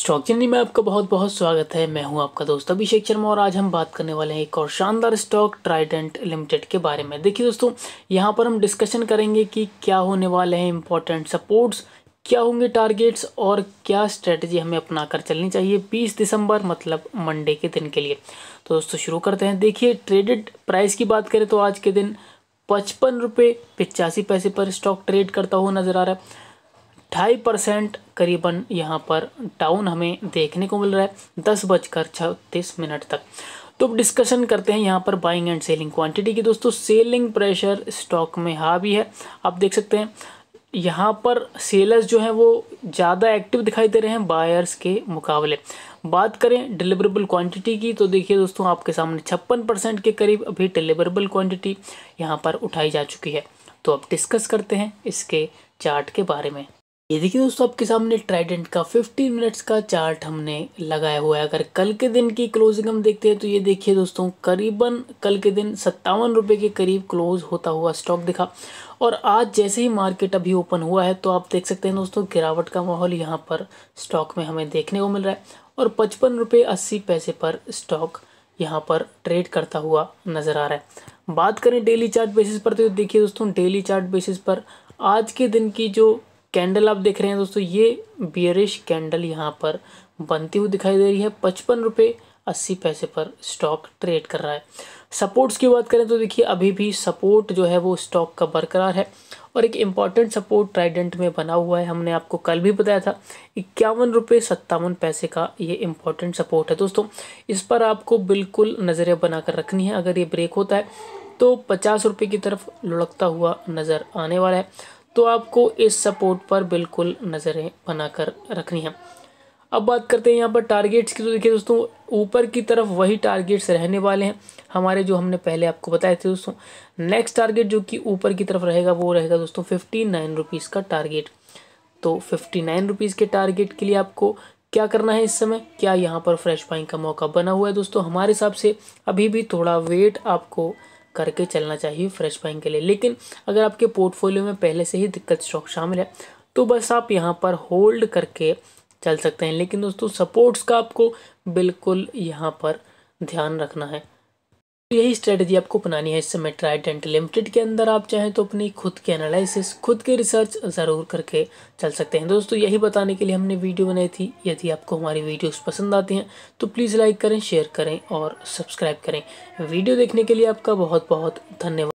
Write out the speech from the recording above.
stock journey में आपका बहुत बहुत स्वागत है मैं हूं आपका दोस्त अभिषेक शर्मा और आज हम बात करने वाले हैं एक और शानदार स्टॉक ट्राइडेंट लिमिटेड के बारे में देखिए दोस्तों यहां पर हम डिस्कशन करेंगे कि क्या होने वाले हैं इंपॉर्टेंट सपोर्ट्स क्या होंगे टारगेट्स और क्या स्ट्रेटजी हमें अपना कर चलनी चाहिए 20 दिसंबर मतलब मंडे के दिन के लिए तो दोस्तों शुरू करते हैं देखिए ट्रेडेड प्राइस की बात करें तो आज के दिन पचपन रुपये पिचासी पैसे पर स्टॉक ट्रेड करता हुआ नज़र आ रहा है ढाई परसेंट करीबन यहाँ पर डाउन हमें देखने को मिल रहा है दस बजकर छत्तीस मिनट तक तो अब डिस्कशन करते हैं यहाँ पर बाइंग एंड सेलिंग क्वांटिटी की दोस्तों सेलिंग प्रेशर स्टॉक में हावी है आप देख सकते हैं यहाँ पर सेलर्स जो हैं वो ज़्यादा एक्टिव दिखाई दे रहे हैं बायर्स के मुकाबले बात करें डिलीवरेबल क्वांटिटी की तो देखिए दोस्तों आपके सामने छप्पन परसेंट के करीब अभी डिलीवरेबल क्वांटिटी यहाँ पर उठाई जा चुकी है तो अब डिस्कस करते हैं इसके चार्ट के बारे में ये देखिए दोस्तों आपके सामने ट्राइडेंट का 15 मिनट्स का चार्ट हमने लगाया हुआ है अगर कल के दिन की क्लोजिंग हम देखते हैं तो ये देखिए दोस्तों करीबन कल के दिन सत्तावन रुपये के करीब क्लोज होता हुआ स्टॉक दिखा और आज जैसे ही मार्केट अभी ओपन हुआ है तो आप देख सकते हैं दोस्तों गिरावट का माहौल यहाँ पर स्टॉक में हमें देखने को मिल रहा है और पचपन रुपये अस्सी पैसे पर स्टॉक यहाँ पर ट्रेड करता हुआ नज़र आ रहा है बात करें डेली चार्ट बेसिस पर तो देखिए दोस्तों डेली चार्ट बेसिस पर आज के दिन की जो कैंडल आप देख रहे हैं दोस्तों ये बियरिश कैंडल यहाँ पर बनती हुई दिखाई दे रही है पचपन रुपये अस्सी पैसे पर स्टॉक ट्रेड कर रहा है सपोर्ट्स की बात करें तो देखिए अभी भी सपोर्ट जो है वो स्टॉक का बरकरार है और एक इम्पॉर्टेंट सपोर्ट ट्राइडेंट में बना हुआ है हमने आपको कल भी बताया था इक्यावन रुपये सत्तावन पैसे का ये इम्पॉर्टेंट सपोर्ट है दोस्तों इस पर आपको बिल्कुल नज़रें बनाकर रखनी है अगर ये ब्रेक होता है तो पचास रुपये की तरफ लुढ़कता हुआ नज़र आने वाला है तो आपको इस सपोर्ट पर बिल्कुल नज़रें बनाकर रखनी है अब बात करते हैं यहाँ पर टारगेट्स की तो देखिए दोस्तों ऊपर की तरफ वही टारगेट्स रहने वाले हैं हमारे जो हमने पहले आपको बताए थे दोस्तों नेक्स्ट टारगेट जो कि ऊपर की तरफ रहेगा वो रहेगा दोस्तों फिफ्टी नाइन रुपीज़ का टारगेट तो फिफ्टी नाइन रुपीज़ के टारगेट के लिए आपको क्या करना है इस समय क्या यहाँ पर फ्रेश बाइंग का मौका बना हुआ है दोस्तों हमारे हिसाब से अभी भी थोड़ा वेट आपको करके चलना चाहिए फ्रेश बाइंग के लिए लेकिन अगर आपके पोर्टफोलियो में पहले से ही दिक्कत स्टॉक शामिल है तो बस आप यहाँ पर होल्ड करके चल सकते हैं लेकिन दोस्तों सपोर्ट्स का आपको बिल्कुल यहाँ पर ध्यान रखना है तो यही स्ट्रेटजी आपको अपनानी है इस समय ट्राइडेंट लिमिटेड के अंदर आप चाहें तो अपनी खुद के एनालिसिस खुद के रिसर्च ज़रूर करके चल सकते हैं दोस्तों यही बताने के लिए हमने वीडियो बनाई थी यदि आपको हमारी वीडियोस पसंद आती हैं तो प्लीज़ लाइक करें शेयर करें और सब्सक्राइब करें वीडियो देखने के लिए आपका बहुत बहुत धन्यवाद